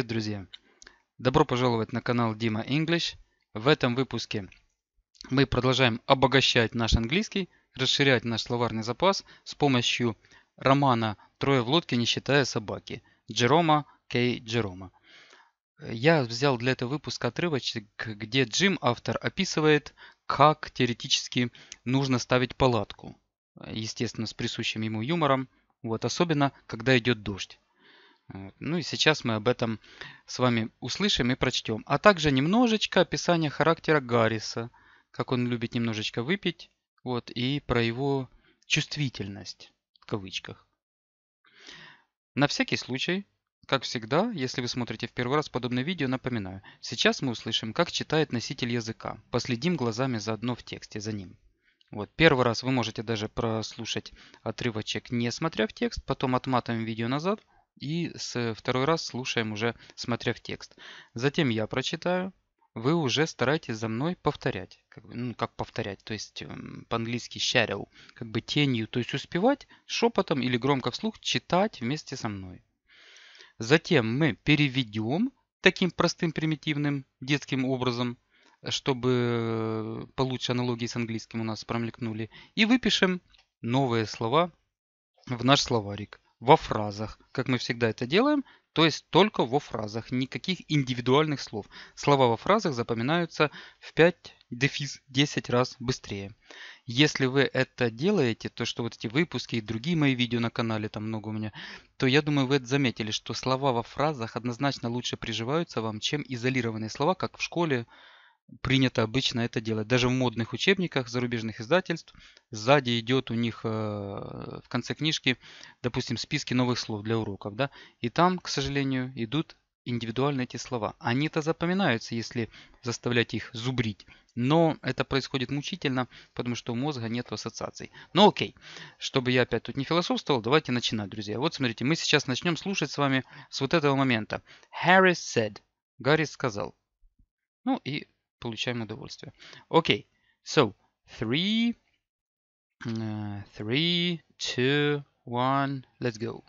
Привет, друзья! Добро пожаловать на канал Дима English. В этом выпуске мы продолжаем обогащать наш английский, расширять наш словарный запас с помощью романа «Трое в лодке, не считая собаки» Джерома Кей Джерома. Я взял для этого выпуска отрывочек, где Джим, автор, описывает, как теоретически нужно ставить палатку. Естественно, с присущим ему юмором. Вот, особенно, когда идет дождь. Ну и сейчас мы об этом с вами услышим и прочтем. А также немножечко описание характера Гарриса, как он любит немножечко выпить, вот, и про его чувствительность, в кавычках. На всякий случай, как всегда, если вы смотрите в первый раз подобное видео, напоминаю, сейчас мы услышим, как читает носитель языка. Последим глазами заодно в тексте за ним. Вот, первый раз вы можете даже прослушать отрывочек, не смотря в текст, потом отматываем видео назад – и с, второй раз слушаем уже, смотря в текст. Затем я прочитаю, вы уже стараетесь за мной повторять. Как, ну, как повторять, то есть эм, по-английски shadow, как бы тенью, то есть успевать шепотом или громко вслух читать вместе со мной. Затем мы переведем таким простым примитивным детским образом, чтобы э, получше аналогии с английским у нас промелькнули, и выпишем новые слова в наш словарик во фразах, как мы всегда это делаем, то есть только во фразах, никаких индивидуальных слов. Слова во фразах запоминаются в 5 дефис 10 раз быстрее. Если вы это делаете, то что вот эти выпуски и другие мои видео на канале, там много у меня, то я думаю вы это заметили, что слова во фразах однозначно лучше приживаются вам, чем изолированные слова, как в школе, принято обычно это делать. Даже в модных учебниках зарубежных издательств сзади идет у них э, в конце книжки, допустим, списки новых слов для уроков. Да? И там, к сожалению, идут индивидуально эти слова. Они-то запоминаются, если заставлять их зубрить. Но это происходит мучительно, потому что у мозга нет ассоциаций. Но ну, окей, чтобы я опять тут не философствовал, давайте начинать, друзья. Вот смотрите, мы сейчас начнем слушать с вами с вот этого момента. Harris said. Гарри сказал. Ну и получаем удовольствие. Окей. Okay. So, three, uh, three, two, one, let's go.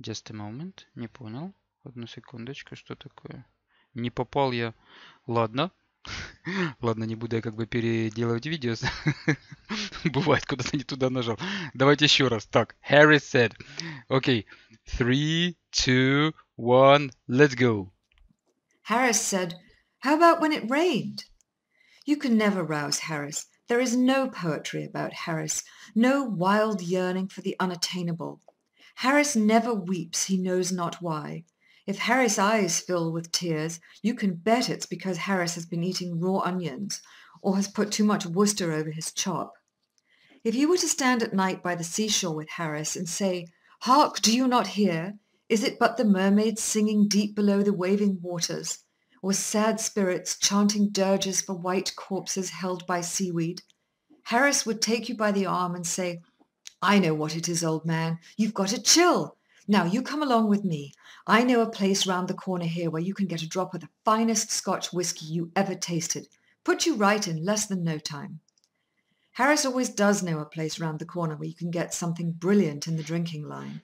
Just a moment. Не понял. Одну секундочку, что такое? Не попал я. Ладно. Ладно, не буду я как бы переделывать видео. Бывает, куда-то не туда нажал. Давайте еще раз. Так, Harry said. Окей. Okay. Three, two, one, let's go. Harris said, How about when it rained? You can never rouse Harris. There is no poetry about Harris, no wild yearning for the unattainable. Harris never weeps, he knows not why. If Harris' eyes fill with tears, you can bet it's because Harris has been eating raw onions or has put too much Worcester over his chop. If you were to stand at night by the seashore with Harris and say, Hark, do you not hear? Is it but the mermaids singing deep below the waving waters, or sad spirits chanting dirges for white corpses held by seaweed? Harris would take you by the arm and say, I know what it is, old man. You've got a chill. Now you come along with me. I know a place round the corner here where you can get a drop of the finest Scotch whisky you ever tasted. Put you right in less than no time. Harris always does know a place round the corner where you can get something brilliant in the drinking line.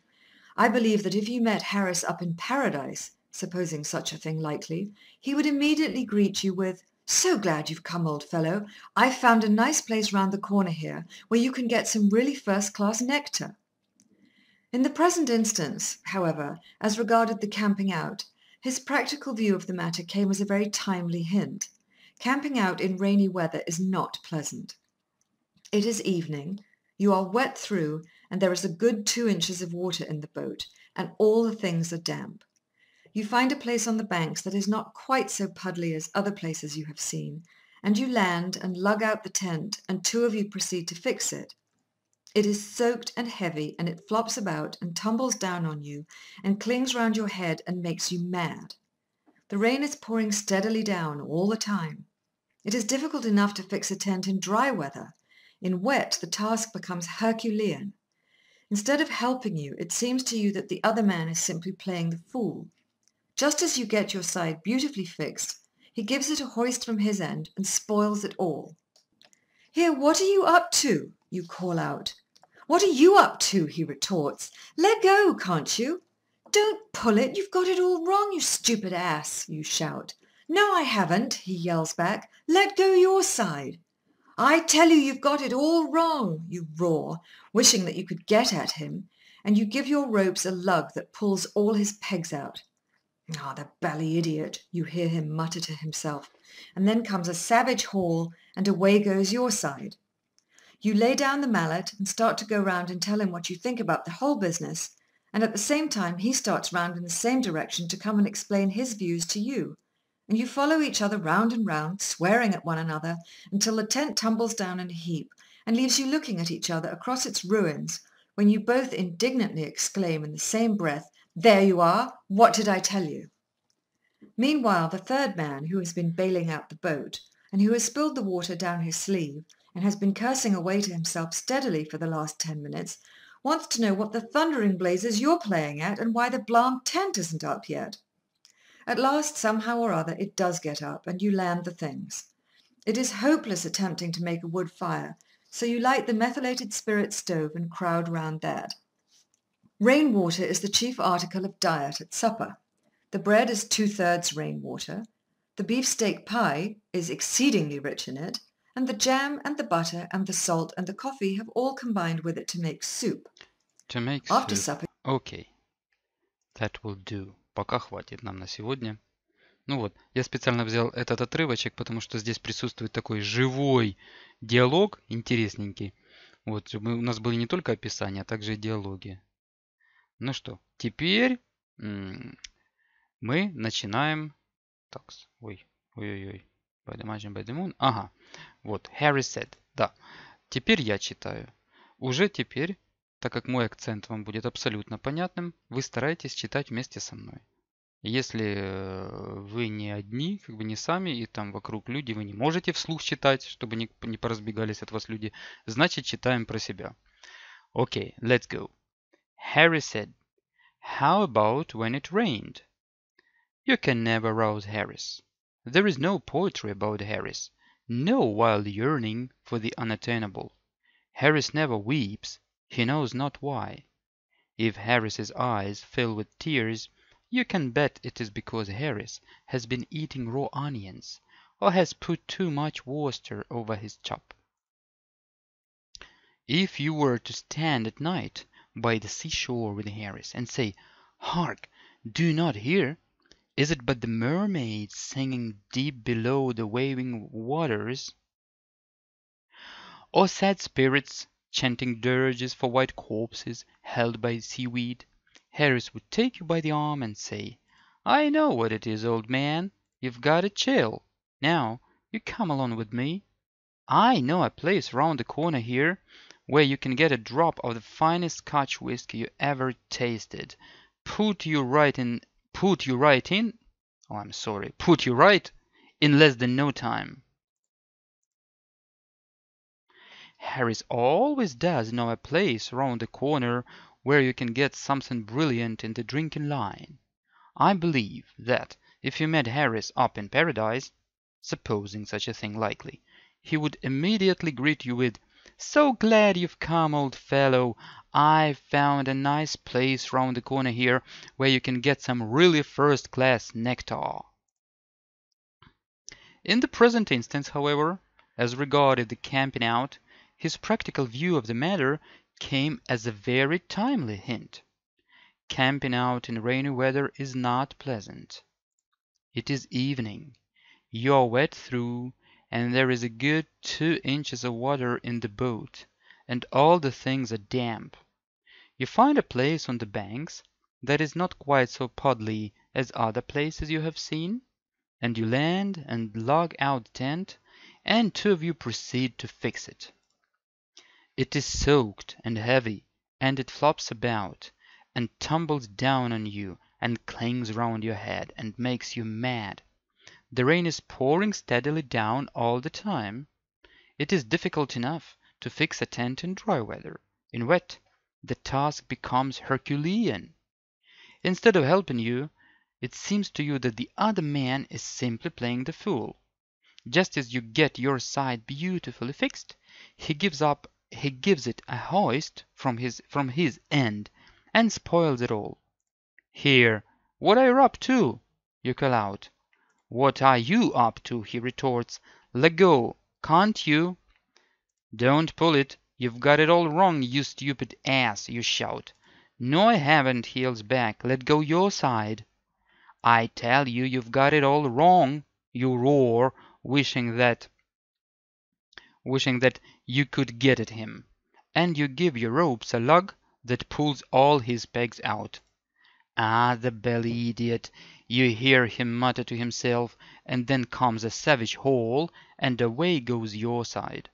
I believe that if you met Harris up in paradise, supposing such a thing likely, he would immediately greet you with, so glad you've come, old fellow. I've found a nice place round the corner here where you can get some really first-class nectar. In the present instance, however, as regarded the camping out, his practical view of the matter came as a very timely hint. Camping out in rainy weather is not pleasant. It is evening, you are wet through, and there is a good two inches of water in the boat, and all the things are damp. You find a place on the banks that is not quite so puddly as other places you have seen, and you land and lug out the tent, and two of you proceed to fix it, it is soaked and heavy, and it flops about and tumbles down on you and clings round your head and makes you mad. The rain is pouring steadily down all the time. It is difficult enough to fix a tent in dry weather. In wet, the task becomes Herculean. Instead of helping you, it seems to you that the other man is simply playing the fool. Just as you get your side beautifully fixed, he gives it a hoist from his end and spoils it all. Here, what are you up to? you call out. What are you up to? he retorts. Let go, can't you? Don't pull it, you've got it all wrong, you stupid ass, you shout. No, I haven't, he yells back. Let go your side. I tell you you've got it all wrong, you roar, wishing that you could get at him, and you give your ropes a lug that pulls all his pegs out. Ah, oh, the bally idiot, you hear him mutter to himself, and then comes a savage haul, and away goes your side. You lay down the mallet and start to go round and tell him what you think about the whole business, and at the same time he starts round in the same direction to come and explain his views to you, and you follow each other round and round, swearing at one another, until the tent tumbles down in a heap and leaves you looking at each other across its ruins, when you both indignantly exclaim in the same breath, There you are! What did I tell you? Meanwhile the third man, who has been bailing out the boat, and who has spilled the water down his sleeve, and has been cursing away to himself steadily for the last ten minutes, wants to know what the thundering blazes you're playing at and why the blam tent isn't up yet. At last, somehow or other, it does get up, and you land the things. It is hopeless attempting to make a wood fire, so you light the methylated spirit stove and crowd round that. Rainwater is the chief article of diet at supper. The bread is two-thirds rainwater. The beefsteak pie is exceedingly rich in it, and the jam and the butter and the salt and the coffee have all combined with it to make soup. To make After soup. supper. Okay. That will do. Пока хватит нам на сегодня. Ну вот, я специально взял этот отрывочек, потому что здесь присутствует такой живой диалог, интересненький. Вот, мы, у нас были не только описания, а также и диалоги. Ну что, теперь мы начинаем... Так, ой, ой-ой-ой. By the margin, moon. Ага. Вот. Harry said. Да. Теперь я читаю. Уже теперь, так как мой акцент вам будет абсолютно понятным, вы стараетесь читать вместе со мной. Если э, вы не одни, как бы не сами, и там вокруг люди, вы не можете вслух читать, чтобы не, не поразбегались от вас люди, значит читаем про себя. Окей, okay, let's go. Harry said, How about when it rained? You can never rouse Harris. There is no poetry about Harris, no wild yearning for the unattainable. Harris never weeps, he knows not why. If Harris's eyes fill with tears, you can bet it is because Harris has been eating raw onions, or has put too much Worcester over his chop. If you were to stand at night by the seashore with Harris, and say, "Hark! do you not hear? Is it but the mermaid singing deep below the waving waters? Or sad spirits chanting dirges for white corpses held by seaweed? Harris would take you by the arm and say, "I know what it is, old man. You've got a chill. Now, you come along with me. I know a place round the corner here where you can get a drop of the finest Scotch whisky you ever tasted, put you right in put you right in, oh, I'm sorry, put you right in less than no time. Harris always does know a place round the corner where you can get something brilliant in the drinking line. I believe that if you met Harris up in paradise, supposing such a thing likely, he would immediately greet you with so glad you've come, old fellow. I've found a nice place round the corner here where you can get some really first class nectar. In the present instance, however, as regarded the camping out, his practical view of the matter came as a very timely hint. Camping out in rainy weather is not pleasant. It is evening. You are wet through, and there is a good two inches of water in the boat, and all the things are damp. You find a place on the banks that is not quite so puddly as other places you have seen, and you land and lug out the tent, and two of you proceed to fix it. It is soaked and heavy, and it flops about, and tumbles down on you, and clings round your head, and makes you mad. The rain is pouring steadily down all the time. It is difficult enough to fix a tent in dry weather; in wet, the task becomes herculean. Instead of helping you, it seems to you that the other man is simply playing the fool. Just as you get your side beautifully fixed, he gives up. He gives it a hoist from his end, and spoils it all. "Here, what are you up to?" you call out. What are you up to? he retorts. Leggo, can't you? Don't pull it. You've got it all wrong, you stupid ass, you shout. No, I haven't, he yells back. Let go your side. I tell you, you've got it all wrong, you roar, wishing that wishing that you could get at him. And you give your ropes a lug that pulls all his pegs out. "Ah, the belly idiot!" you hear him mutter to himself, and then comes a savage haul, and away goes your side.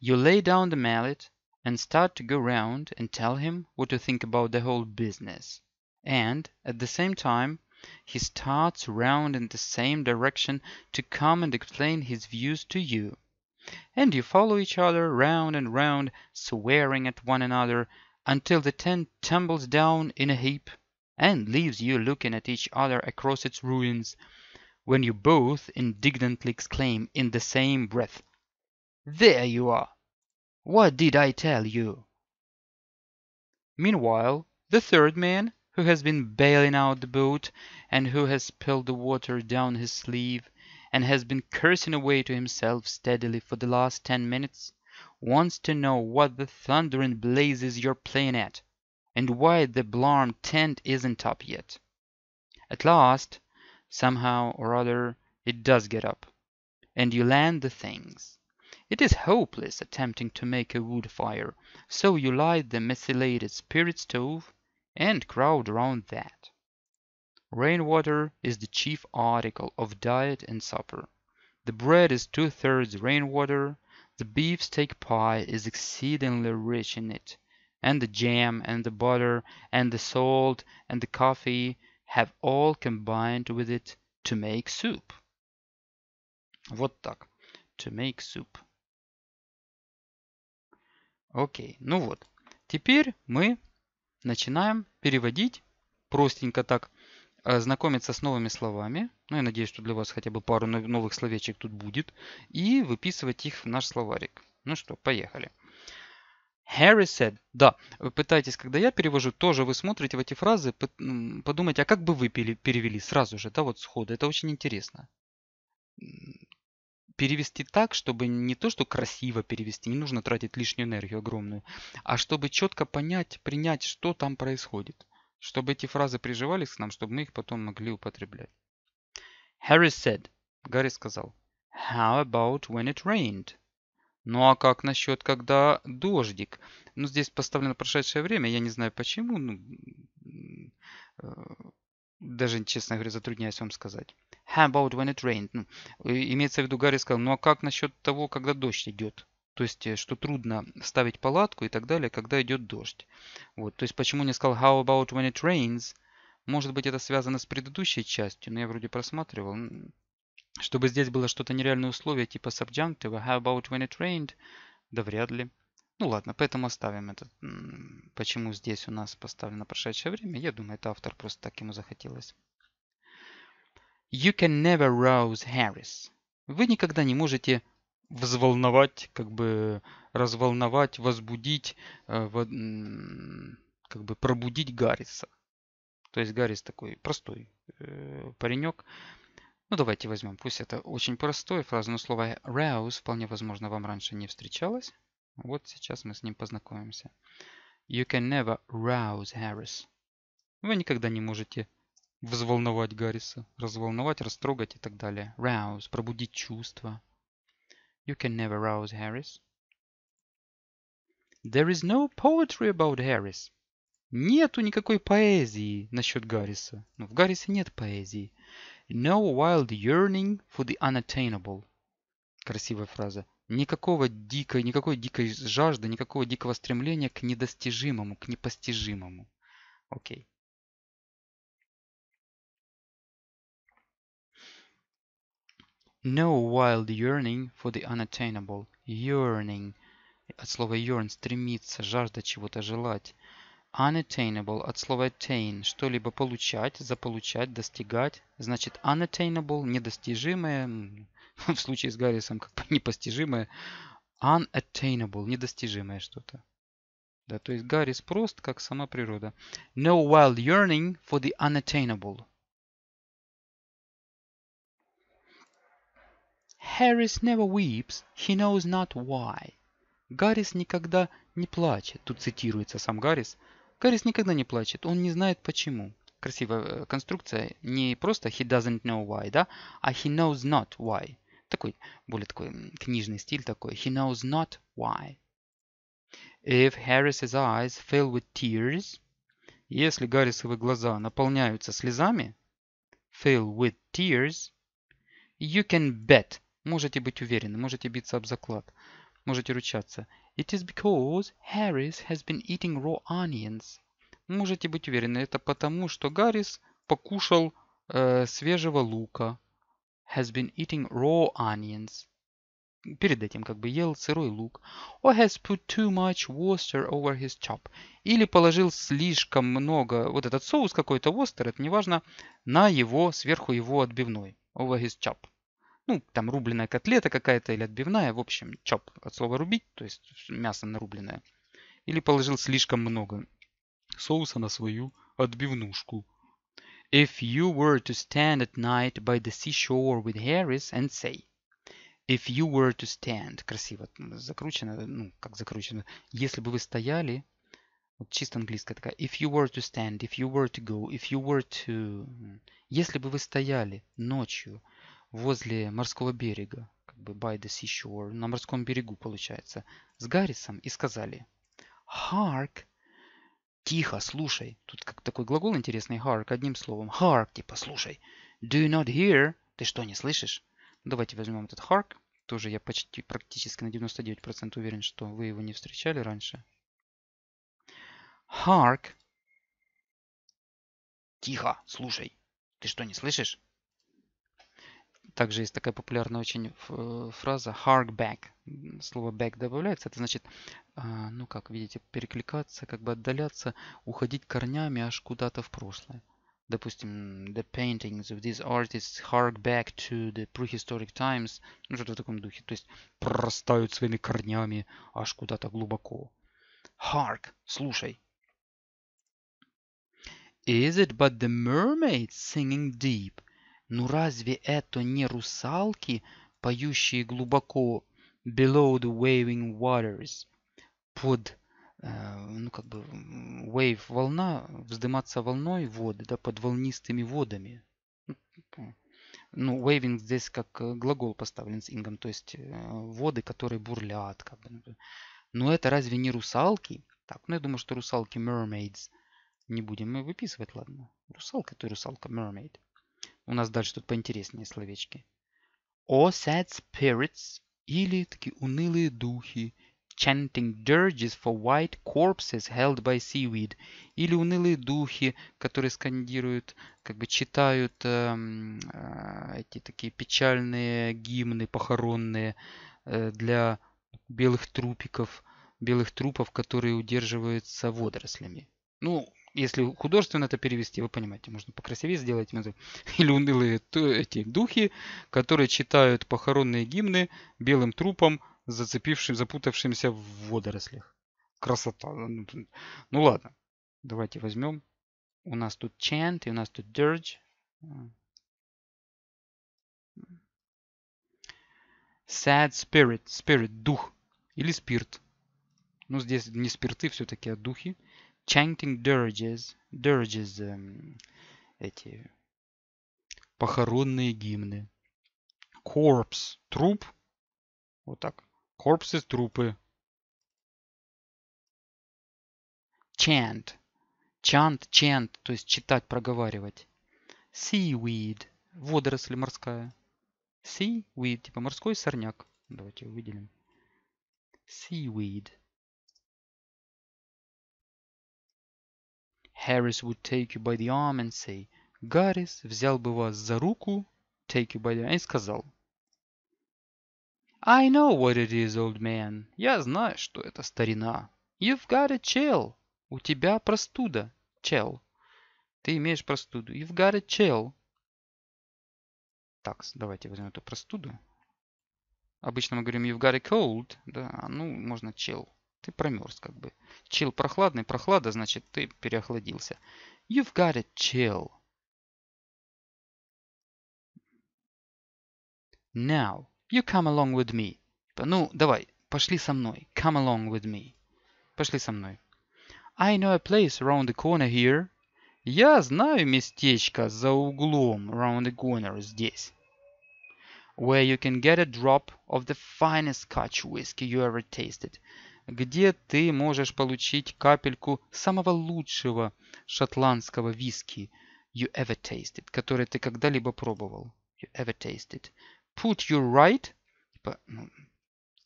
You lay down the mallet, and start to go round and tell him what you think about the whole business, and, at the same time, he starts round in the same direction to come and explain his views to you, and you follow each other round and round, swearing at one another, until the tent tumbles down in a heap and leaves you looking at each other across its ruins, when you both indignantly exclaim in the same breath, There you are! What did I tell you? Meanwhile, the third man, who has been bailing out the boat, and who has spilled the water down his sleeve, and has been cursing away to himself steadily for the last ten minutes, wants to know what the thundering blazes you're playing at and why the blarm tent isn't up yet. At last, somehow or other, it does get up, and you land the things. It is hopeless attempting to make a wood fire, so you light the methylated spirit stove and crowd around that. Rainwater is the chief article of diet and supper. The bread is two-thirds rainwater, the beefsteak pie is exceedingly rich in it, and the jam and the butter and the salt and the coffee have all combined with it to make soup. Вот так. To make soup. Окей, okay. ну вот. Теперь мы начинаем переводить простенько так, э, знакомиться с новыми словами. Ну, я надеюсь, что для вас хотя бы пару новых словечек тут будет. И выписывать их в наш словарик. Ну что, поехали. Поехали. Harry said. Да, вы пытаетесь, когда я перевожу, тоже вы смотрите в эти фразы, подумайте, а как бы вы перевели сразу же, да, вот сходу. Это очень интересно. Перевести так, чтобы не то, что красиво перевести, не нужно тратить лишнюю энергию огромную, а чтобы четко понять, принять, что там происходит. Чтобы эти фразы приживались к нам, чтобы мы их потом могли употреблять. Harry said. Гарри сказал. How about when it rained? Ну а как насчет, когда дождик? Ну, здесь поставлено прошедшее время, я не знаю почему. Ну, э, даже, честно говоря, затрудняюсь вам сказать. How about when it rained? Ну, имеется в виду, Гарри сказал, ну а как насчет того, когда дождь идет? То есть, э, что трудно ставить палатку и так далее, когда идет дождь. Вот. То есть, почему не сказал how about when it rains? Может быть, это связано с предыдущей частью, но я вроде просматривал. Чтобы здесь было что-то нереальное условие типа сабджанктива, how about when it rained? Да вряд ли. Ну ладно, поэтому оставим это. Почему здесь у нас поставлено прошедшее время, я думаю, это автор просто так ему захотелось. You can never rouse Harris. Вы никогда не можете взволновать, как бы разволновать, возбудить, э, как бы пробудить Гарриса. То есть Гаррис такой простой э, паренек, ну давайте возьмем, пусть это очень простое фразнословие rouse, вполне возможно вам раньше не встречалось. Вот сейчас мы с ним познакомимся. You can never rouse Harris. Вы никогда не можете взволновать Гарриса, разволновать, растрогать и так далее. Rouse, пробудить чувства. You can never rouse Harris. There is no poetry about Harris. Нету никакой поэзии насчет Гарриса. Ну, в Гаррисе нет поэзии. No wild yearning for the unattainable. Красивая фраза. Никакого дикой, никакой дикой жажды, никакого дикого стремления к недостижимому, к непостижимому. Окей. Okay. No wild yearning for the unattainable. Yearning. От слова yearn – стремиться, жажда чего-то желать unattainable от слова attain, что-либо получать, заполучать, достигать. Значит, unattainable, недостижимое, в случае с Гаррисом как бы непостижимое, unattainable, недостижимое что-то. Да, то есть Гаррис прост, как сама природа. No wild yearning for the unattainable. Harris never weeps, he knows not why. Гаррис никогда не плачет. Тут цитируется сам Гаррис. Карис никогда не плачет, он не знает почему. Красивая э, конструкция. Не просто he doesn't know why, да, а he knows not why. Такой, более такой книжный стиль такой. He knows not why. If Harris's eyes fill with tears. Если Гаррисовы глаза наполняются слезами, fill with tears, you can bet. Можете быть уверены, можете биться об заклад, можете ручаться. It is because Harris has been eating raw onions. Можете быть уверены, это потому, что Гаррис покушал э, свежего лука. Has been eating raw onions. Перед этим как бы ел сырой лук. Or has put too much Worcester over his chop. Или положил слишком много, вот этот соус какой-то, Worcester, это неважно, на его, сверху его отбивной. Over his chop ну, там рубленая котлета какая-то или отбивная, в общем, чоп от слова рубить, то есть мясо нарубленное. Или положил слишком много соуса на свою отбивнушку. If you were to stand at night by the seashore with Harris and say. If you were to stand. Красиво закручено, ну, как закручено. Если бы вы стояли, вот чисто английская такая. If you were to stand, if you were to go, if you were to... Если бы вы стояли ночью возле морского берега, как бы by the seashore, на морском берегу получается, с Гаррисом и сказали «Hark!» Тихо, слушай. Тут как такой глагол интересный, hark, одним словом. Hark, типа слушай. Do you not hear? Ты что, не слышишь? Ну, давайте возьмем этот hark. Тоже я почти практически на 99% уверен, что вы его не встречали раньше. Hark. Тихо, слушай. Ты что, не слышишь? Также есть такая популярная очень фраза hark back. Слово back добавляется. Это значит, а, ну как видите, перекликаться, как бы отдаляться, уходить корнями аж куда-то в прошлое. Допустим, the paintings of these artists hark back to the prehistoric times. Ну, что-то в таком духе. То есть, прорастают своими корнями аж куда-то глубоко. Hark, слушай. Is it but the mermaid singing deep? Ну разве это не русалки, поющие глубоко below the waving waters, под э, ну, как бы, wave, волна, вздыматься волной воды, да, под волнистыми водами. Ну, waving здесь как э, глагол поставлен с ингом, то есть э, воды, которые бурлят. Как бы. Но это разве не русалки? Так, ну я думаю, что русалки mermaids. Не будем мы выписывать, ладно. Русалка, то русалка mermaid. У нас дальше тут поинтереснее словечки. All sad spirits или такие унылые духи. Chanting dirges for white corpses held by seaweed. Или унылые духи, которые скандируют, как бы читают эм, э, эти такие печальные гимны похоронные э, для белых трупиков, белых трупов, которые удерживаются водорослями. Ну, если художественно это перевести, вы понимаете, можно покрасивее сделать. Или унылые эти духи, которые читают похоронные гимны белым трупом, зацепившим, запутавшимся в водорослях. Красота. Ну, ну, ну, ну ладно, давайте возьмем. У нас тут chant, и у нас тут dirge. Sad spirit, spirit, дух или спирт. Ну, здесь не спирты все-таки, а духи chanting dirges, dirges эм, эти похоронные гимны. Corpse, труп. Вот так. Corpses, трупы. Chant. Chant, chant, то есть читать, проговаривать. Seaweed, водоросль морская. Seaweed, типа морской сорняк. Давайте его выделим. Seaweed. Harris would take you by the arm and say «Гаррис взял бы вас за руку» take you by the arm и сказал «I know what it is, old man. Я знаю, что это старина. You've got a chill. У тебя простуда. Chill. Ты имеешь простуду. You've got a chill. Так, давайте возьмем эту простуду. Обычно мы говорим you've got a cold. Да, ну, можно chill. Ты промерз как бы. Chill прохладный, прохлада, значит ты переохладился. You've got it chill. Now, you come along with me. Ну, давай, пошли со мной. Come along with me. Пошли со мной. I know a place around the corner here. Я знаю местечко за углом around the corner здесь. Where you can get a drop of the finest scotch whiskey you ever tasted. где ты можешь получить капельку самого лучшего шотландского виски you ever tasted, который ты когда-либо пробовал. You ever tasted. Put you right, типа, ну,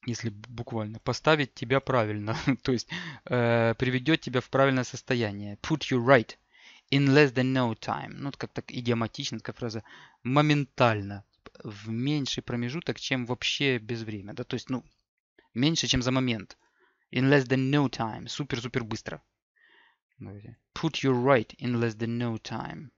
если буквально, поставить тебя правильно, то есть э, приведет тебя в правильное состояние. Put you right in less than no time. Ну, как так идиоматично, такая фраза. Моментально, в меньший промежуток, чем вообще без времени. Да, то есть, ну, меньше, чем за момент in less than no time. Супер-супер быстро. Put you right in less than no time.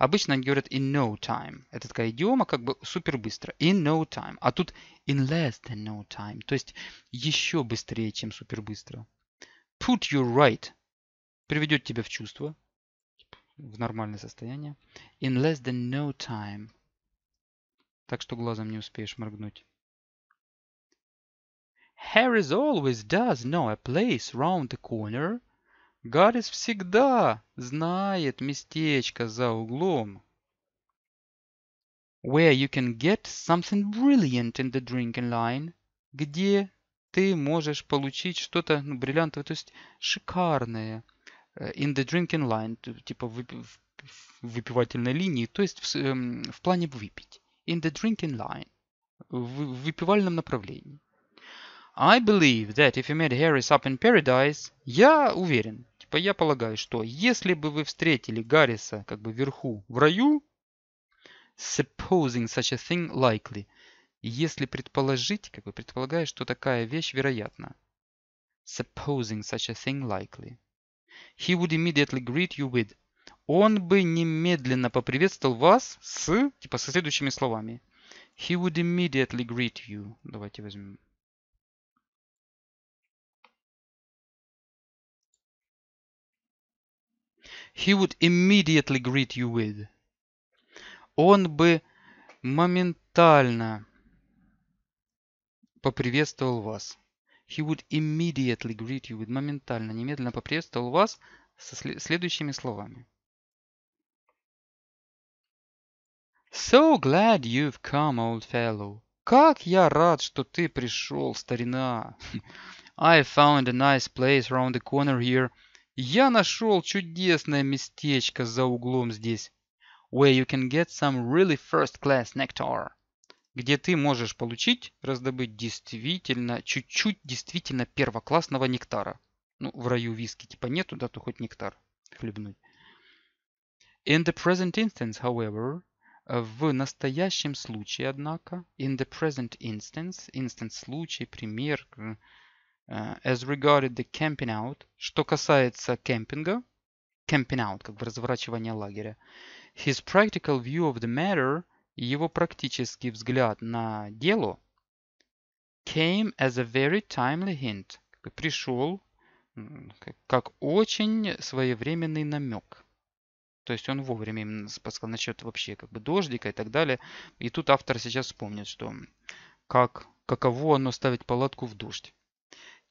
Обычно они говорят in no time. Это такая идиома, как бы супер быстро. In no time. А тут in less than no time. То есть еще быстрее, чем супер быстро. Put you right. Приведет тебя в чувство. В нормальное состояние. In less than no time. Так что глазом не успеешь моргнуть. Harris always does know a place round the corner. Гаррис всегда знает местечко за углом. Where you can get something brilliant in the drinking line. Где ты можешь получить что-то ну, бриллиантовое, то есть шикарное. Э, in the drinking line, типа в выпивательной линии, то есть в, эм, в плане выпить. In the drinking line, в выпивальном направлении. I believe that if you met Harris up in paradise, я уверен, типа я полагаю, что если бы вы встретили Гарриса как бы вверху в раю, supposing such a thing likely, если предположить, как бы предполагая, что такая вещь вероятна, supposing such a thing likely, he would immediately greet you with, он бы немедленно поприветствовал вас с, типа, со следующими словами. He would immediately greet you. Давайте возьмем he would immediately greet you with. Он бы моментально поприветствовал вас. He would immediately greet you with. Моментально, немедленно поприветствовал вас со следующими словами. So glad you've come, old fellow. Как я рад, что ты пришел, старина. I found a nice place round the corner here. Я нашел чудесное местечко за углом здесь, where you can get some really first-class nectar, где ты можешь получить, раздобыть действительно, чуть-чуть действительно первоклассного нектара. Ну, в раю виски типа нету, да, то хоть нектар хлебнуть. In the present instance, however, в настоящем случае, однако, in the present instance, instance случай, пример, Э, as regarded the camping out, что касается кемпинга, camping out, как бы разворачивание лагеря, his practical view of the matter, его практический взгляд на дело, came as a very timely hint, пришел как очень своевременный намек. То есть он вовремя именно сказал насчет вообще как бы дождика и так далее. И тут автор сейчас вспомнит, что как, каково оно ставить палатку в дождь.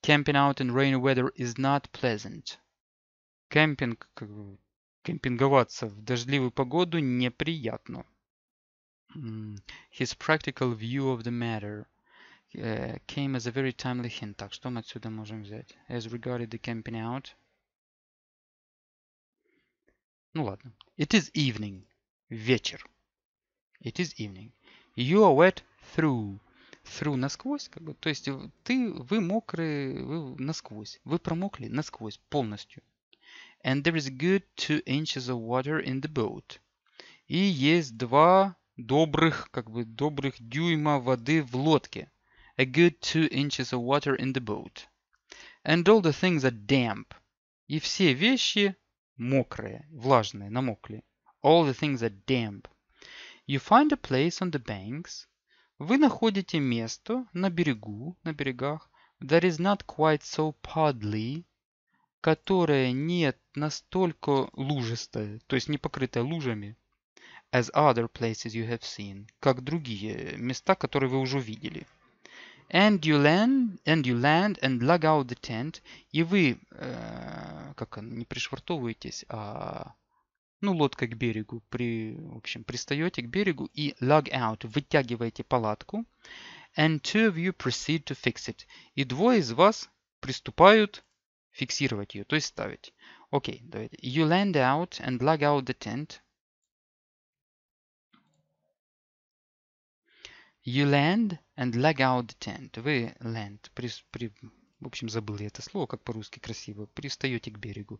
Camping out in rainy weather is not pleasant. camping кемпинговаться в дождливую погоду неприятно. His practical view of the matter uh, came as a very timely hint. Так, что мы отсюда можем взять? As regarded the camping out. Ну ладно. It is evening. Вечер. It is evening. You are wet through. through насквозь, как бы, то есть ты, вы мокрые, вы насквозь, вы промокли насквозь полностью. And there is good two inches of water in the boat. И есть два добрых, как бы добрых дюйма воды в лодке. A good two inches of water in the boat. And all the things are damp. И все вещи мокрые, влажные, намокли. All the things are damp. You find a place on the banks вы находите место на берегу, на берегах, that is not quite so puddly, которое нет настолько лужистое, то есть не покрытое лужами, as other places you have seen, как другие места, которые вы уже видели. And you land, and you land, and lug out the tent. И вы, э, как не пришвартовываетесь, а ну, лодка к берегу, при, в общем, пристаете к берегу и lug out, вытягиваете палатку. And two of you proceed to fix it. И двое из вас приступают фиксировать ее, то есть ставить. Окей, okay, давайте. You land out and lug out the tent. You land and lug out the tent. Вы land, при, при, в общем, забыл я это слово, как по-русски красиво. Пристаете к берегу.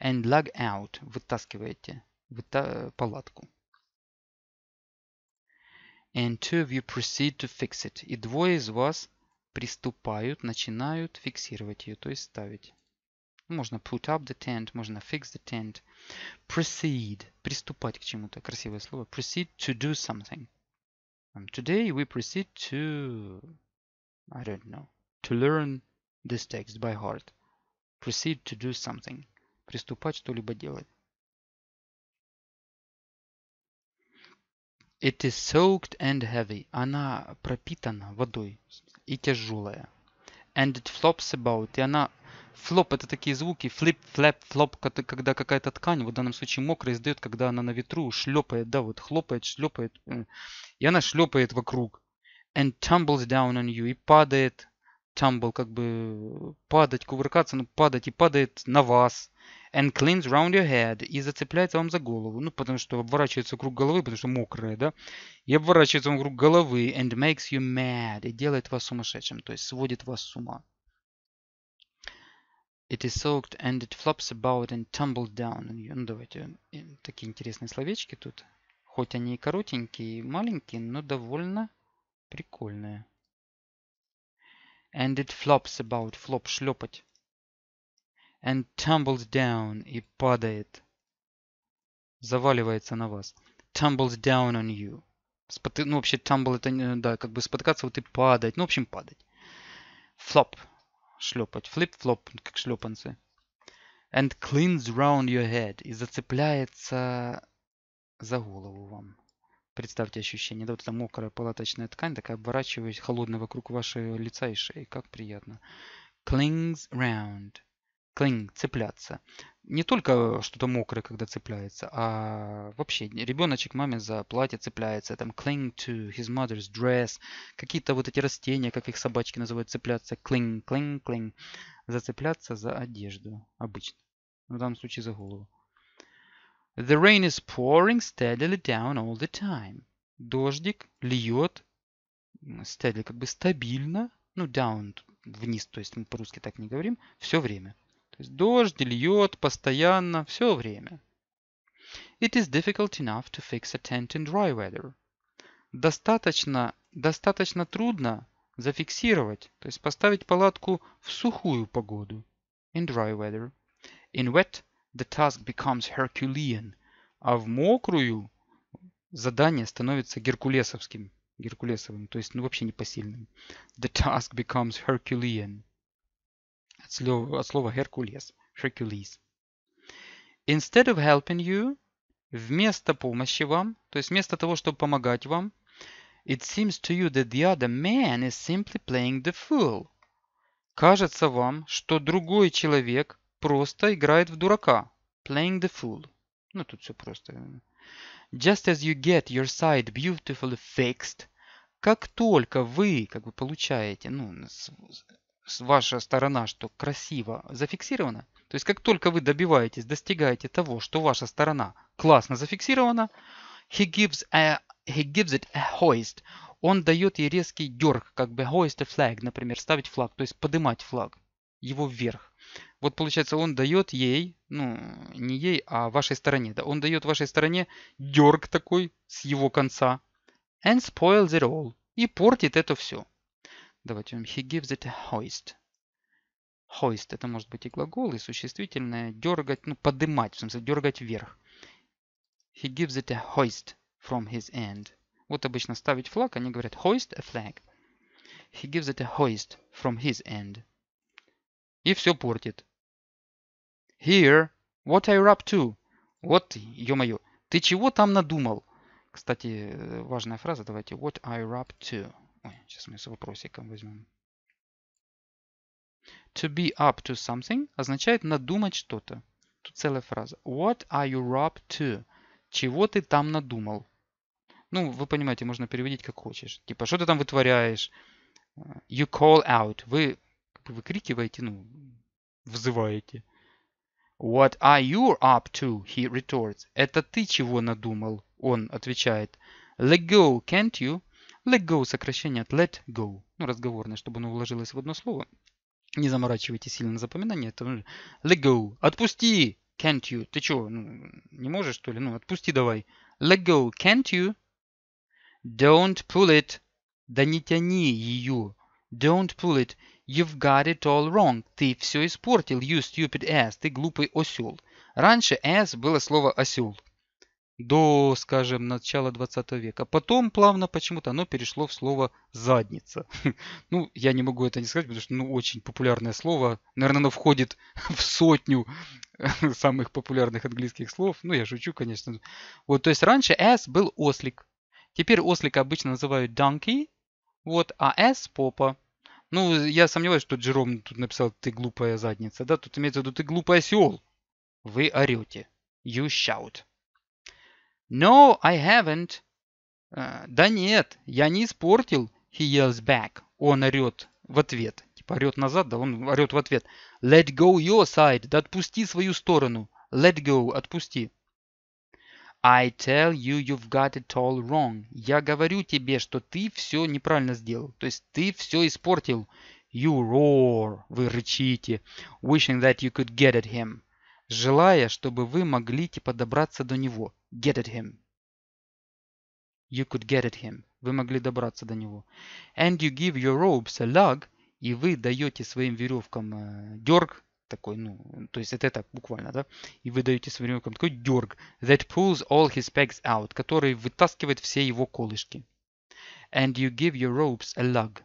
And lug out. Вытаскиваете выта палатку. And two of you proceed to fix it. И двое из вас приступают, начинают фиксировать ее, то есть ставить. Можно put up the tent, можно fix the tent. Proceed. Приступать к чему-то. Красивое слово. Proceed to do something. today we proceed to... I don't know. To learn this text by heart. Proceed to do something. Приступать что-либо делать. It is soaked and heavy. Она пропитана водой и тяжелая. And it flops about. И она... Флоп – это такие звуки. Flip, flap, flop, когда какая-то ткань, в данном случае мокрая, издает, когда она на ветру шлепает, да, вот хлопает, шлепает. Э, и она шлепает вокруг. And tumbles down on you. И падает tumble, как бы падать, кувыркаться, ну падать и падает на вас. And clings round your head. И зацепляется вам за голову. Ну, потому что обворачивается круг головы, потому что мокрая, да? И обворачивается вам круг головы. And makes you mad. И делает вас сумасшедшим. То есть сводит вас с ума. It is soaked and it flops about and tumbles down on you. Ну, давайте. Э, такие интересные словечки тут. Хоть они и коротенькие, и маленькие, но довольно прикольные. And it flops about, flоп, шлепать. And tumbles down и падает. Заваливается на вас. Tumbles down on you. Споты... Ну, вообще, tumble это, да, как бы спотыкаться, вот и падать. Ну, в общем, падать. Flop. Шлепать. Flip-flop, как шлепанцы. And clings round your head. И зацепляется за голову вам. Представьте ощущение, да, вот эта мокрая палаточная ткань, такая обворачиваясь, холодно вокруг вашего лица и шеи, как приятно. Clings round. Cling, цепляться. Не только что-то мокрое, когда цепляется, а вообще ребеночек маме за платье цепляется, там cling to his mother's dress, какие-то вот эти растения, как их собачки называют, цепляться, cling, cling, cling, зацепляться за одежду обычно, ну, в данном случае за голову. The rain is pouring steadily down all the time. Дождик льет steadily, как бы стабильно. Ну, down, вниз, то есть мы по-русски так не говорим. Все время. То есть дождь льет постоянно, все время. It is difficult enough to fix a tent in dry weather. Достаточно, достаточно трудно зафиксировать, то есть поставить палатку в сухую погоду. In dry weather. In wet the task becomes Herculean, а в мокрую задание становится геркулесовским, геркулесовым, то есть ну, вообще непосильным. The task becomes Herculean. От слова, от слова Hercules. Hercules. Instead of helping you, вместо помощи вам, то есть вместо того, чтобы помогать вам, it seems to you that the other man is simply playing the fool. Кажется вам, что другой человек просто играет в дурака. Playing the fool. Ну, тут все просто. Just as you get your side beautifully fixed. Как только вы как бы получаете, ну, с, с ваша сторона, что красиво зафиксирована, то есть как только вы добиваетесь, достигаете того, что ваша сторона классно зафиксирована, he gives, a, he gives it a hoist. Он дает ей резкий дерг, как бы hoist a flag, например, ставить флаг, то есть поднимать флаг его вверх. Вот получается, он дает ей, ну, не ей, а вашей стороне, да, он дает вашей стороне дерг такой с его конца. And spoils it all. И портит это все. Давайте он he gives it a hoist. Hoist это может быть и глагол, и существительное. Дергать, ну, подымать, в смысле, дергать вверх. He gives it a hoist from his end. Вот обычно ставить флаг, они говорят hoist a flag. He gives it a hoist from his end. И все портит. Here. What are you up to? Вот, ё-моё, ты чего там надумал? Кстати, э, важная фраза, давайте. What are you up to? Ой, сейчас мы с вопросиком возьмем. To be up to something означает надумать что-то. Тут целая фраза. What are you up to? Чего ты там надумал? Ну, вы понимаете, можно переводить как хочешь. Типа, что ты там вытворяешь? Э, you call out. Вы выкрикиваете, ну, взываете. What are you up to? He retorts. Это ты чего надумал? Он отвечает. Let go, can't you? Let go, сокращение от let go. Ну, разговорное, чтобы оно уложилось в одно слово. Не заморачивайте сильно на запоминание. Это... Let go. Отпусти! Can't you? Ты чего, ну, не можешь, что ли? Ну, отпусти давай. Let go. Can't you? Don't pull it. Да не тяни ее. Don't pull it. You've got it all wrong. Ты все испортил, you stupid ass. Ты глупый осел. Раньше ass было слово осел. До, скажем, начала 20 века. Потом плавно почему-то оно перешло в слово задница. Ну, я не могу это не сказать, потому что ну, очень популярное слово. Наверное, оно входит в сотню самых популярных английских слов. Ну, я шучу, конечно. Вот, то есть раньше ass был ослик. Теперь ослика обычно называют donkey, вот, а ass попа. Ну, э, я сомневаюсь, что Джером тут написал «ты глупая задница». Да, тут имеется в виду «ты глупый осел». Вы орете. You shout. No, I haven't. Uh, да нет, я не испортил. He yells back. Он орет в ответ. Типа орет назад, да он орет в ответ. Let go your side. Да отпусти свою сторону. Let go. Отпусти. I tell you you've got it all wrong. Я говорю тебе, что ты все неправильно сделал. То есть ты все испортил. You roar. Вы рычите. Wishing that you could get at him. Желая, чтобы вы могли типа добраться до него. Get at him. You could get at him. Вы могли добраться до него. And you give your ropes a lug. И вы даете своим веревкам э, дерг, такой, ну, то есть это так буквально, да, и вы даете современникам такой дерг, that pulls all his pegs out, который вытаскивает все его колышки. And you give your ropes a lug.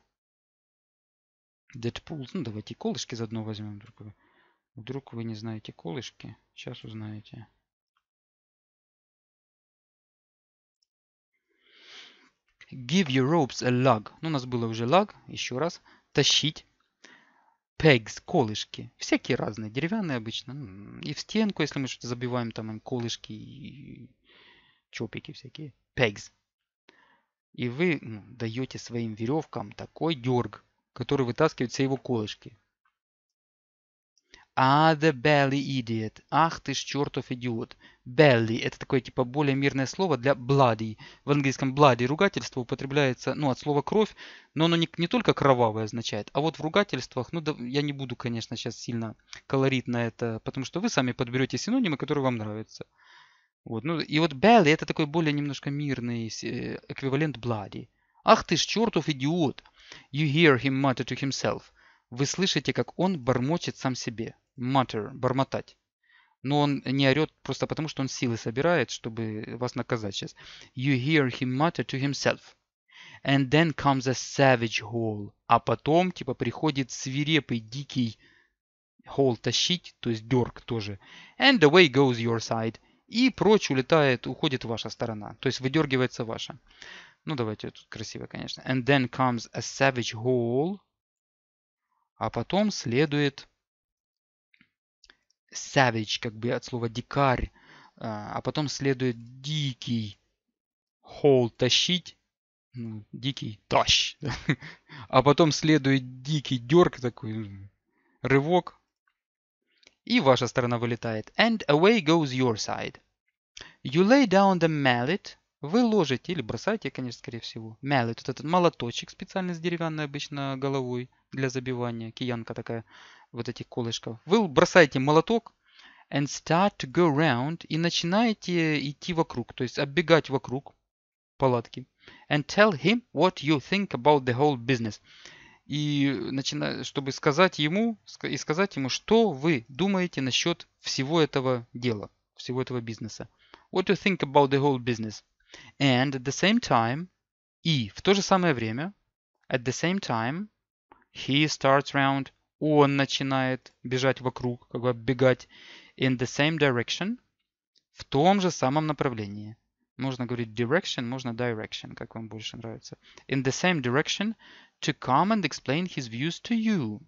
That pulls, ну давайте колышки заодно возьмем. Вдруг вы, вдруг вы не знаете колышки, сейчас узнаете. Give your ropes a lug. Ну, у нас было уже lug, еще раз. Тащить pegs, колышки. Всякие разные, деревянные обычно. Ну, и в стенку, если мы что-то забиваем, там им колышки и чопики всякие. Pegs. И вы ну, даете своим веревкам такой дерг, который вытаскивает все его колышки. А, the belly idiot. Ах ты ж чертов идиот. Belly – это такое типа более мирное слово для bloody. В английском bloody ругательство употребляется ну, от слова кровь, но оно не, не только кровавое означает, а вот в ругательствах, ну да, я не буду, конечно, сейчас сильно колоритно это, потому что вы сами подберете синонимы, которые вам нравятся. Вот, ну, и вот belly – это такой более немножко мирный э, эквивалент bloody. Ах ты ж чертов идиот. You hear him mutter to himself. Вы слышите, как он бормочет сам себе mutter, бормотать. Но он не орет просто потому, что он силы собирает, чтобы вас наказать сейчас. You hear him mutter to himself. And then comes a savage hole. А потом, типа, приходит свирепый, дикий hole тащить, то есть дерг тоже. And away goes your side. И прочь улетает, уходит ваша сторона. То есть выдергивается ваша. Ну, давайте тут красиво, конечно. And then comes a savage hole. А потом следует savage, как бы от слова дикарь, а, а потом следует дикий, hole тащить, ну, дикий тащ, а потом следует дикий дерг такой, ну, рывок, и ваша сторона вылетает. And away goes your side. You lay down the mallet, вы ложите или бросаете, конечно, скорее всего. Мялет, вот этот молоточек специально с деревянной обычно головой для забивания. Киянка такая, вот этих колышков. Вы бросаете молоток and start to go round и начинаете идти вокруг, то есть оббегать вокруг палатки. And tell him what you think about the whole business и начина... чтобы сказать ему и сказать ему, что вы думаете насчет всего этого дела, всего этого бизнеса. What you think about the whole business? And at the same time, и e, в то же самое время, at the same time, he starts round, он начинает бежать вокруг, как бы бегать in the same direction, в том же самом направлении. Можно говорить direction, можно direction, как вам больше нравится. In the same direction to come and explain his views to you.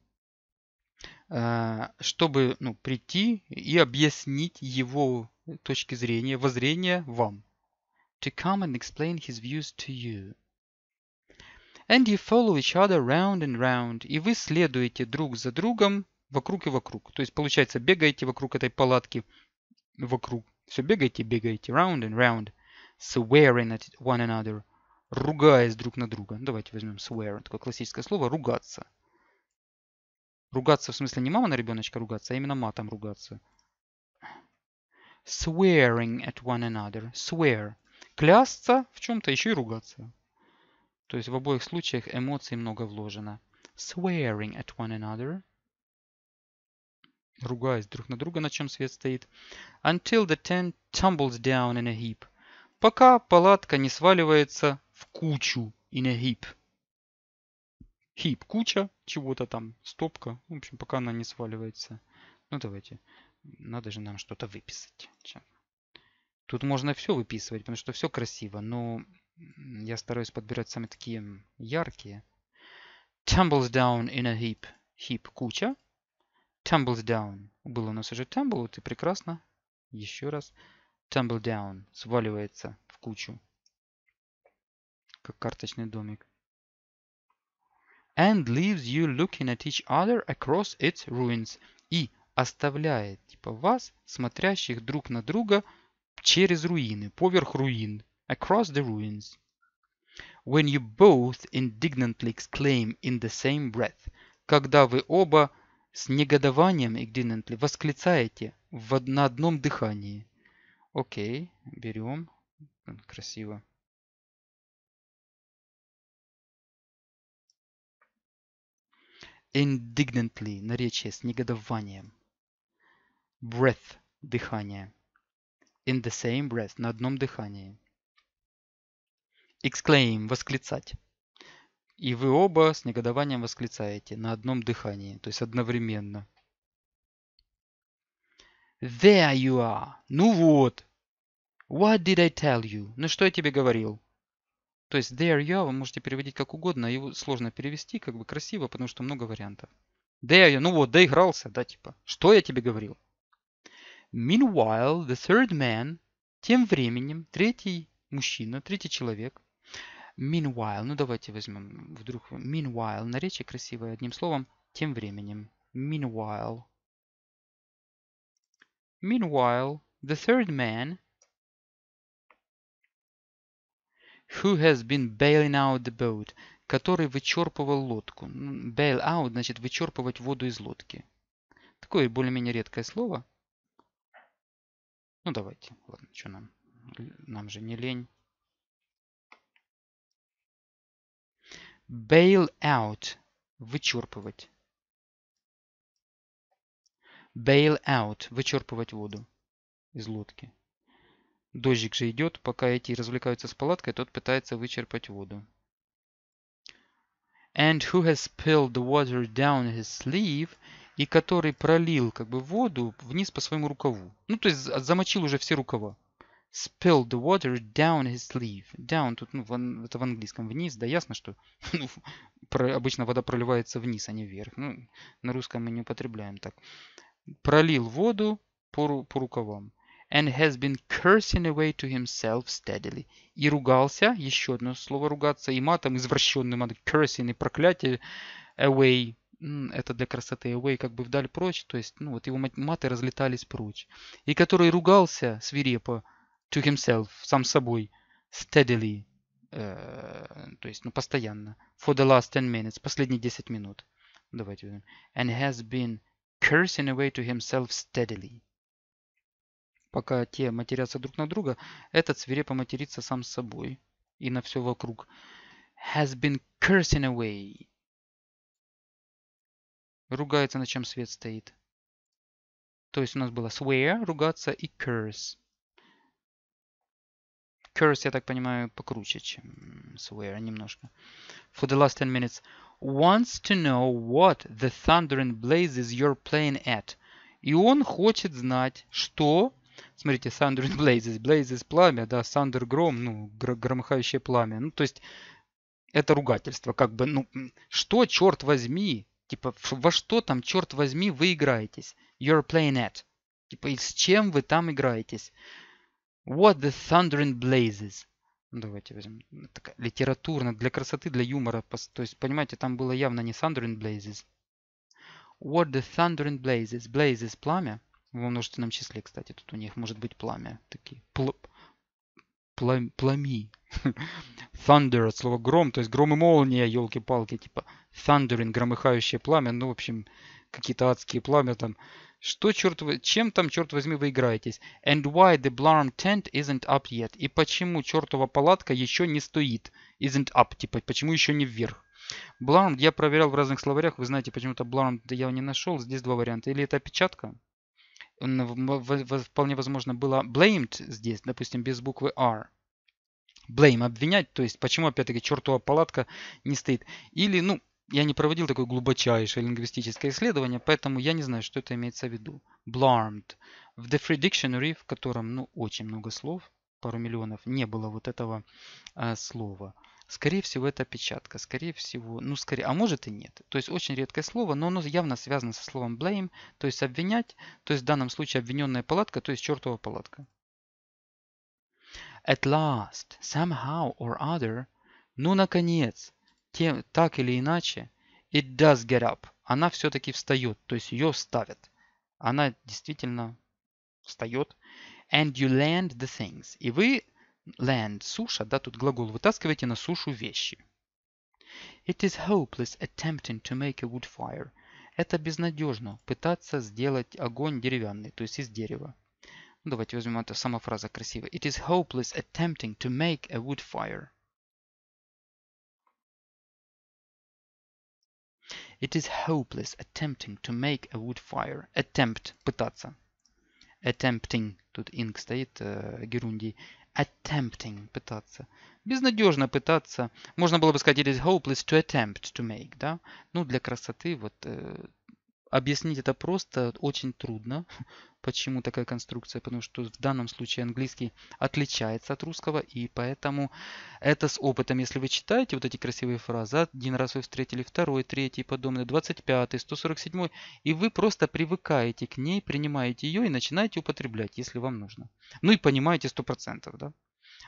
А, чтобы ну, прийти и объяснить его точки зрения, воззрения вам to come and explain his views to you. And you follow each other round and round, и вы следуете друг за другом вокруг и вокруг. То есть, получается, бегаете вокруг этой палатки, вокруг. Все бегаете, бегаете, round and round, swearing at one another, ругаясь друг на друга. Ну, давайте возьмем swear, такое классическое слово, ругаться. Ругаться в смысле не мама на ребеночка ругаться, а именно матом ругаться. Swearing at one another. Swear клясться в чем-то, еще и ругаться. То есть в обоих случаях эмоций много вложено. Swearing at one another. Ругаясь друг на друга, на чем свет стоит. Until the tent tumbles down in a heap. Пока палатка не сваливается в кучу in a heap. Heap – куча чего-то там, стопка. В общем, пока она не сваливается. Ну давайте, надо же нам что-то выписать. Сейчас. Тут можно все выписывать, потому что все красиво, но я стараюсь подбирать самые такие яркие. Tumbles down in a heap. Heap – куча. Tumbles down. Было у нас уже tumble, ты прекрасно. Еще раз. Tumble down. Сваливается в кучу. Как карточный домик. And leaves you looking at each other across its ruins. И оставляет типа вас, смотрящих друг на друга, через руины, поверх руин, across the ruins. When you both indignantly exclaim in the same breath, когда вы оба с негодованием indignantly восклицаете в, на одном дыхании. Окей, okay, берем. Красиво. Indignantly, наречие с негодованием. Breath, дыхание in the same breath, на одном дыхании. Exclaim, восклицать. И вы оба с негодованием восклицаете на одном дыхании, то есть одновременно. There you are. Ну вот. What did I tell you? Ну что я тебе говорил? То есть there you are вы можете переводить как угодно, а его сложно перевести, как бы красиво, потому что много вариантов. There you, ну вот, доигрался, да, типа. Что я тебе говорил? Meanwhile, the third man, тем временем, третий мужчина, третий человек, meanwhile, ну давайте возьмем вдруг, meanwhile, наречие красивое, одним словом, тем временем, meanwhile. Meanwhile, the third man, who has been bailing out the boat, который вычерпывал лодку. Bail out значит вычерпывать воду из лодки. Такое более-менее редкое слово – ну давайте. Ладно, что нам? Нам же не лень. Bail out. Вычерпывать. Bail out. Вычерпывать воду из лодки. Дождик же идет. Пока эти развлекаются с палаткой, тот пытается вычерпать воду. And who has spilled the water down his sleeve и который пролил как бы воду вниз по своему рукаву. Ну, то есть замочил уже все рукава. Spilled the water down his sleeve. Down тут, ну, в, это в английском вниз, да ясно, что ну, про, обычно вода проливается вниз, а не вверх. Ну, на русском мы не употребляем так. Пролил воду по, по рукавам. And has been cursing away to himself steadily. И ругался, еще одно слово ругаться, и матом извращенным, cursing и проклятие away это для красоты, away как бы вдаль прочь, то есть ну, вот его маты разлетались прочь, и который ругался свирепо to himself, сам собой, steadily, э, то есть ну, постоянно, for the last 10 minutes, последние 10 минут. Давайте увидим. And has been cursing away to himself steadily. Пока те матерятся друг на друга, этот свирепо матерится сам собой и на все вокруг. Has been cursing away Ругается, на чем свет стоит. То есть у нас было swear, ругаться и curse. Curse, я так понимаю, покруче, чем swear немножко. For the last 10 minutes. Wants to know what the thunder and blazes you're playing at. И он хочет знать, что... Смотрите, thunder and blazes. Blazes – пламя, да, thunder – гром, ну, гр громыхающее пламя. Ну, то есть это ругательство, как бы, ну, что, черт возьми, Типа, во что там, черт возьми, вы играетесь? You're playing at. Типа, и с чем вы там играетесь? What the thundering blazes. Ну, давайте возьмем. такая литературно, для красоты, для юмора. То есть, понимаете, там было явно не thundering blazes. What the thundering blazes. Blazes – пламя. Во множественном числе, кстати, тут у них может быть пламя. Такие. Пл плами. Thunder от слова гром, то есть гром и молния, елки-палки, типа thundering, громыхающее пламя, ну, в общем, какие-то адские пламя там. Что, черт возьми, чем там, черт возьми, вы играетесь? And why the Blarm tent isn't up yet? И почему чертова палатка еще не стоит? Isn't up, типа, почему еще не вверх? Blarm я проверял в разных словарях, вы знаете, почему-то Blarm я не нашел, здесь два варианта. Или это опечатка, вполне возможно было blamed здесь, допустим, без буквы R. Blame – обвинять, то есть почему, опять-таки, чертова палатка не стоит. Или, ну, я не проводил такое глубочайшее лингвистическое исследование, поэтому я не знаю, что это имеется в виду. Blarmed. В The Free Dictionary, в котором, ну, очень много слов, пару миллионов, не было вот этого э, слова. Скорее всего, это опечатка. Скорее всего, ну, скорее, а может и нет. То есть очень редкое слово, но оно явно связано со словом blame, то есть обвинять. То есть в данном случае обвиненная палатка, то есть чертова палатка. At last, somehow or other, ну, наконец, тем, так или иначе, it does get up. Она все-таки встает, то есть ее ставят. Она действительно встает. And you land the things. И вы Land, суша, да, тут глагол. Вытаскивайте на сушу вещи. It is hopeless attempting to make a wood fire. Это безнадежно, пытаться сделать огонь деревянный, то есть из дерева. Ну, давайте возьмем это, сама фраза красивая. It is hopeless attempting to make a wood fire. It is hopeless attempting to make a wood fire. Attempt – пытаться. Attempting – тут ing стоит, э, герундий. attempting – пытаться. Безнадежно пытаться. Можно было бы сказать, it is hopeless to attempt to make, да? Ну, для красоты, вот, э, Объяснить это просто очень трудно, почему такая конструкция, потому что в данном случае английский отличается от русского, и поэтому это с опытом, если вы читаете вот эти красивые фразы, «А, один раз вы встретили второй, третий, подобное, 25, 147, и вы просто привыкаете к ней, принимаете ее и начинаете употреблять, если вам нужно. Ну и понимаете 100%, да?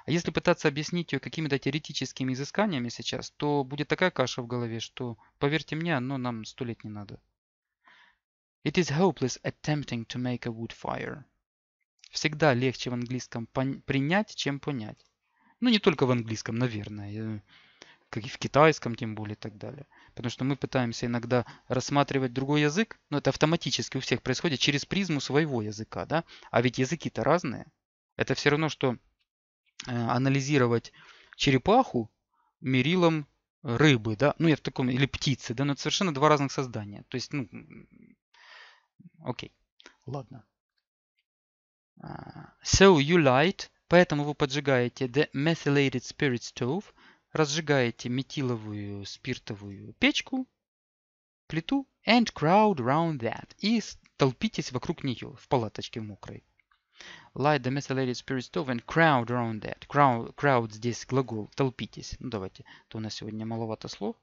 А если пытаться объяснить ее какими-то теоретическими изысканиями сейчас, то будет такая каша в голове, что, поверьте мне, оно нам сто лет не надо. It is hopeless attempting to make a wood fire. Всегда легче в английском принять, чем понять. Ну, не только в английском, наверное, э, как и в китайском, тем более, и так далее. Потому что мы пытаемся иногда рассматривать другой язык, но это автоматически у всех происходит через призму своего языка, да? А ведь языки-то разные. Это все равно, что э, анализировать черепаху мерилом рыбы, да, ну я в таком, или птицы, да, но ну, это совершенно два разных создания. То есть, ну, Окей. Ладно. А, so you light, поэтому вы поджигаете the methylated spirit stove, разжигаете метиловую спиртовую печку, плиту, and crowd round that, и толпитесь вокруг нее в палаточке мокрой. Light the methylated spirit stove and crowd round that. Crowd, crowd здесь глагол толпитесь. Ну давайте, то у нас сегодня маловато слов.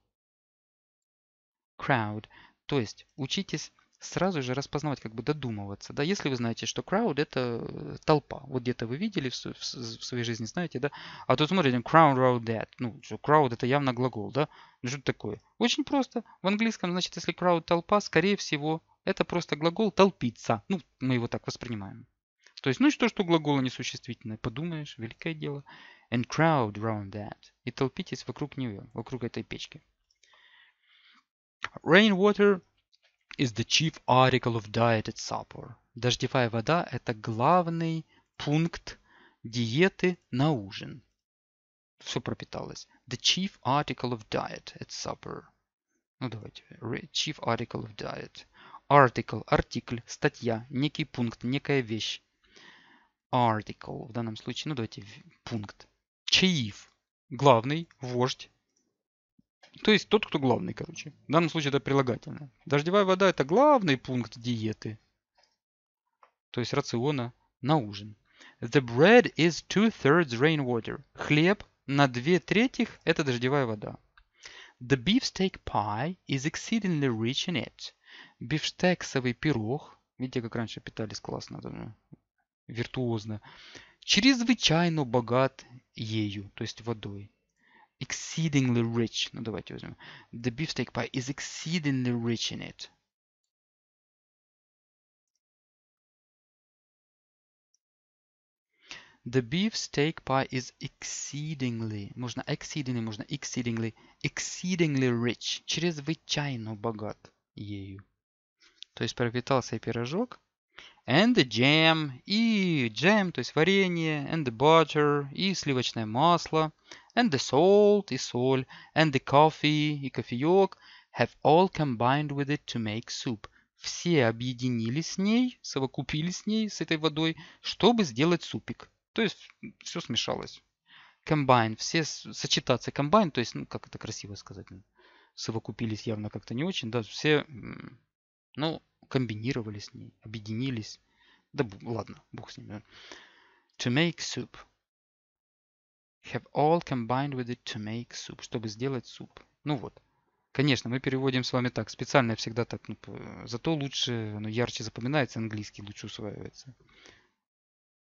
Crowd. То есть учитесь сразу же распознавать, как бы додумываться. Да, если вы знаете, что crowd это э, толпа. Вот где-то вы видели в, в, в своей жизни, знаете, да. А тут смотрите, crowd row that. Ну, что crowd это явно глагол, да. Ну, что это такое? Очень просто. В английском, значит, если crowd толпа, скорее всего, это просто глагол толпиться. Ну, мы его так воспринимаем. То есть, ну что, что глагола несуществительное, подумаешь, великое дело. And crowd round that. И толпитесь вокруг нее, вокруг этой печки. Rainwater is the chief article of diet at supper. Дождевая вода – это главный пункт диеты на ужин. Все пропиталось. The chief article of diet at supper. Ну давайте. Chief article of diet. Article – артикль, статья, некий пункт, некая вещь. Article – в данном случае, ну давайте пункт. Chief – главный, вождь, то есть тот, кто главный, короче. В данном случае это прилагательное. Дождевая вода – это главный пункт диеты, то есть рациона на ужин. The bread is two-thirds rainwater. Хлеб на две трети – это дождевая вода. The beefsteak pie is exceedingly rich in it. Бифштексовый пирог, видите, как раньше питались классно, даже виртуозно, чрезвычайно богат ею, то есть водой exceedingly rich. Ну давайте возьмем. The beefsteak pie is exceedingly rich in it. The beefsteak pie is exceedingly, можно exceedingly, можно exceedingly, exceedingly rich, чрезвычайно богат ею. То есть пропитался и пирожок and the jam, и jam, то есть варенье, and the butter, и сливочное масло, and the salt, и соль, and the coffee, и кофеек, have all combined with it to make soup. Все объединились с ней, совокупились с ней, с этой водой, чтобы сделать супик. То есть все смешалось. Combine, все сочетаться combine, то есть, ну как это красиво сказать, совокупились явно как-то не очень, да, все, ну, комбинировали с ней, объединились. Да ладно, бог с ним. Да? To make soup. Have all combined with it to make soup. Чтобы сделать суп. Ну вот. Конечно, мы переводим с вами так. Специально всегда так. Ну, зато лучше, оно ну, ярче запоминается, английский лучше усваивается.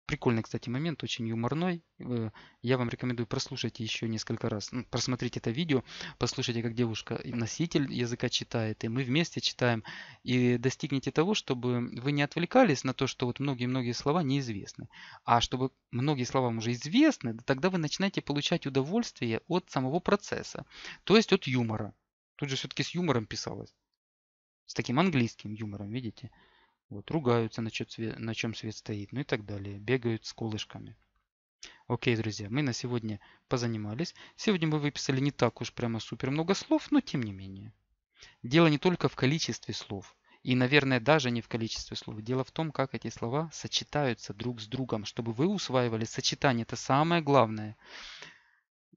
Прикольный, кстати, момент, очень юморной. Э, я вам рекомендую прослушать еще несколько раз. Ну, просмотреть это видео, послушайте, как девушка носитель языка читает, и мы вместе читаем. И достигните того, чтобы вы не отвлекались на то, что вот многие-многие слова неизвестны. А чтобы многие слова уже известны, тогда вы начинаете получать удовольствие от самого процесса. То есть от юмора. Тут же все-таки с юмором писалось. С таким английским юмором, видите? Вот, ругаются, на чем, свет, на чем свет стоит, ну и так далее. Бегают с колышками. Окей, друзья, мы на сегодня позанимались. Сегодня мы выписали не так уж прямо супер много слов, но тем не менее. Дело не только в количестве слов. И, наверное, даже не в количестве слов. Дело в том, как эти слова сочетаются друг с другом. Чтобы вы усваивали сочетание, это самое главное.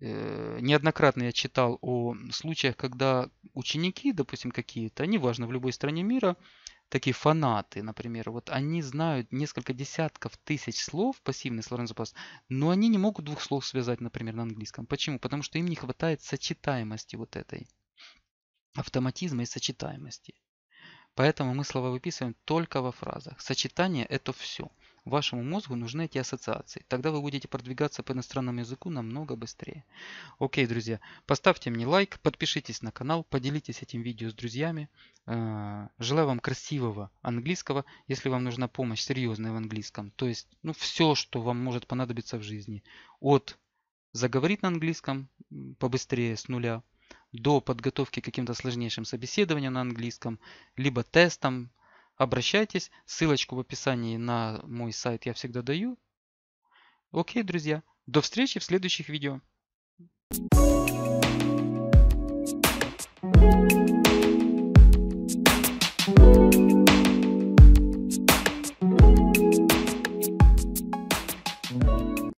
Э, неоднократно я читал о случаях, когда ученики, допустим, какие-то, неважно, в любой стране мира, такие фанаты, например, вот они знают несколько десятков тысяч слов, пассивный словарный запас, но они не могут двух слов связать, например, на английском. Почему? Потому что им не хватает сочетаемости вот этой, автоматизма и сочетаемости. Поэтому мы слова выписываем только во фразах. Сочетание – это все. Вашему мозгу нужны эти ассоциации. Тогда вы будете продвигаться по иностранному языку намного быстрее. Окей, друзья, поставьте мне лайк, подпишитесь на канал, поделитесь этим видео с друзьями. Э, желаю вам красивого английского. Если вам нужна помощь серьезная в английском, то есть ну, все, что вам может понадобиться в жизни, от заговорить на английском побыстрее с нуля, до подготовки к каким-то сложнейшим собеседованиям на английском, либо тестам, обращайтесь. Ссылочку в описании на мой сайт я всегда даю. Окей, друзья. До встречи в следующих видео.